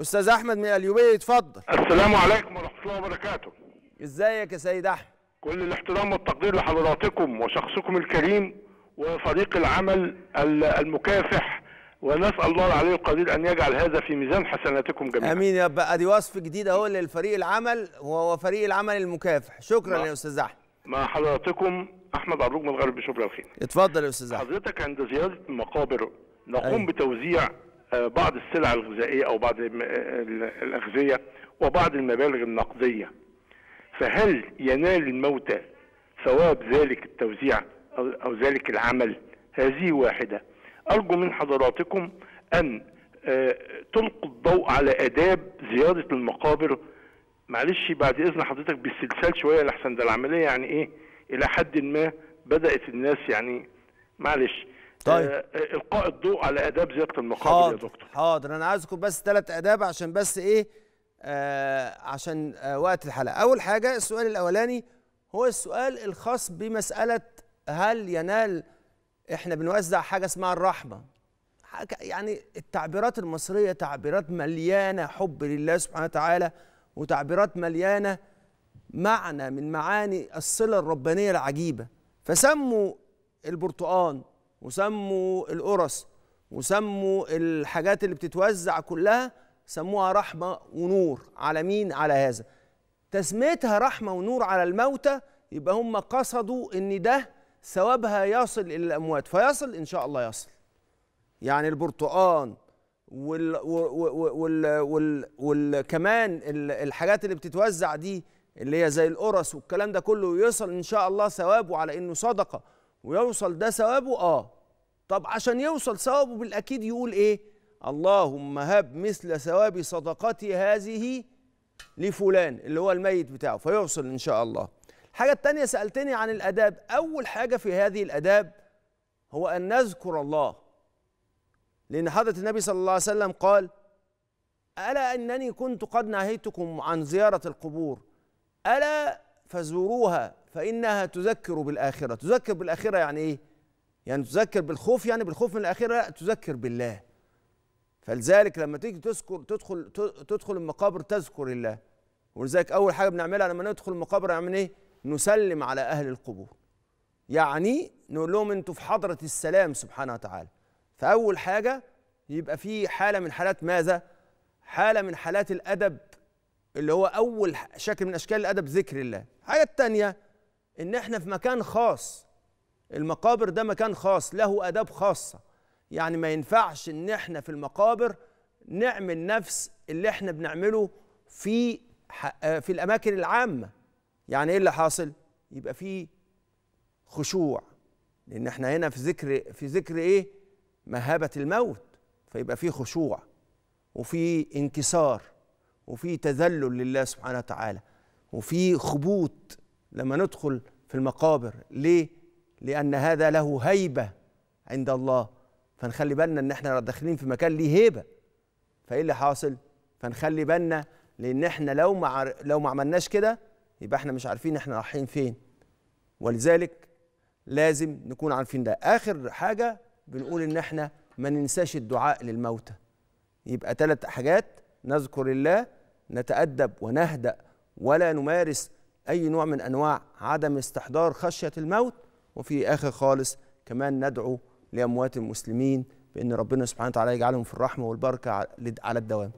استاذ احمد من اليوبيه اتفضل السلام عليكم ورحمه الله وبركاته ازيك يا سيد احمد كل الاحترام والتقدير لحضراتكم وشخصكم الكريم وفريق العمل المكافح ونسال الله العلي القدير ان يجعل هذا في ميزان حسناتكم جميعا امين يا رب ادي وصف جديد اهو للفريق العمل وهو فريق العمل المكافح شكرا يا استاذ احمد مع حضراتكم احمد عروج من الغرب شكرا الخير اتفضل يا استاذ احمد حضرتك عند زياره المقابر نقوم أي. أيوه. بتوزيع آه، بعض السلع الغذائيه او بعض آه، الاغذيه وبعض المبالغ النقديه فهل ينال الموتى ثواب ذلك التوزيع او ذلك العمل هذه واحده ارجو من حضراتكم ان آه، تلقوا الضوء على اداب زياره المقابر معلش بعد اذن حضرتك بالسلسال شويه لحسن ده العمليه يعني ايه الى حد ما بدات الناس يعني معلش طيب آه، آه، القاء الضوء على اداب زياده المقابر يا دكتور حاضر انا عايز بس ثلاث اداب عشان بس ايه آه عشان آه وقت الحلقه اول حاجه السؤال الاولاني هو السؤال الخاص بمساله هل ينال احنا بنوزع حاجه اسمها الرحمه حاجة يعني التعبيرات المصريه تعبيرات مليانه حب لله سبحانه وتعالى وتعبيرات مليانه معنى من معاني الصله الربانيه العجيبه فسموا البرتقان وسموا القرص وسموا الحاجات اللي بتتوزع كلها سموها رحمه ونور على مين على هذا تسميتها رحمه ونور على الموتى يبقى هم قصدوا ان ده ثوابها يصل الى الاموات فيصل ان شاء الله يصل يعني البرتقان وال وال وال وال كمان الحاجات اللي بتتوزع دي اللي هي زي القرص والكلام ده كله يصل ان شاء الله ثوابه على انه صدقه ويوصل ده ثوابه اه طب عشان يوصل ثوابه بالاكيد يقول ايه اللهم هب مثل ثواب صدقتي هذه لفلان اللي هو الميت بتاعه فيوصل ان شاء الله الحاجه الثانيه سالتني عن الاداب اول حاجه في هذه الاداب هو ان نذكر الله لان حضره النبي صلى الله عليه وسلم قال الا انني كنت قد نهيتكم عن زياره القبور الا فزوروها فإنها تذكر بالآخرة تذكر بالآخرة يعني إيه؟ يعني تذكر بالخوف يعني بالخوف من الآخرة لا تذكر بالله فلذلك لما تيجي تذكر تدخل تدخل المقابر تذكر الله ولذلك أول حاجة بنعملها لما ندخل المقابر نعمل إيه؟ نسلم على أهل القبور يعني نقول لهم أنتوا في حضرة السلام سبحانه وتعالى فأول حاجة يبقى في حالة من حالات ماذا؟ حالة من حالات الأدب اللي هو اول شكل من اشكال الادب ذكر الله الحاجه الثانيه ان احنا في مكان خاص المقابر ده مكان خاص له اداب خاصه يعني ما ينفعش ان احنا في المقابر نعمل نفس اللي احنا بنعمله في آه، في الاماكن العامه يعني ايه اللي حاصل يبقى في خشوع لان احنا هنا في ذكر في ذكر ايه مهابه الموت فيبقى في خشوع وفي انكسار وفي تذلل لله سبحانه وتعالى وفي خبوط لما ندخل في المقابر ليه لان هذا له هيبه عند الله فنخلي بالنا ان احنا داخلين في مكان ليه هيبه فايه اللي حاصل فنخلي بالنا لان احنا لو ما لو ما عملناش كده يبقى احنا مش عارفين احنا رايحين فين ولذلك لازم نكون عارفين ده اخر حاجه بنقول ان احنا ما ننساش الدعاء للموتى يبقى ثلاث حاجات نذكر الله نتأدب ونهدأ ولا نمارس أي نوع من أنواع عدم استحضار خشية الموت وفي آخر خالص كمان ندعو لأموات المسلمين بأن ربنا سبحانه وتعالى يجعلهم في الرحمة والبركة على الدوام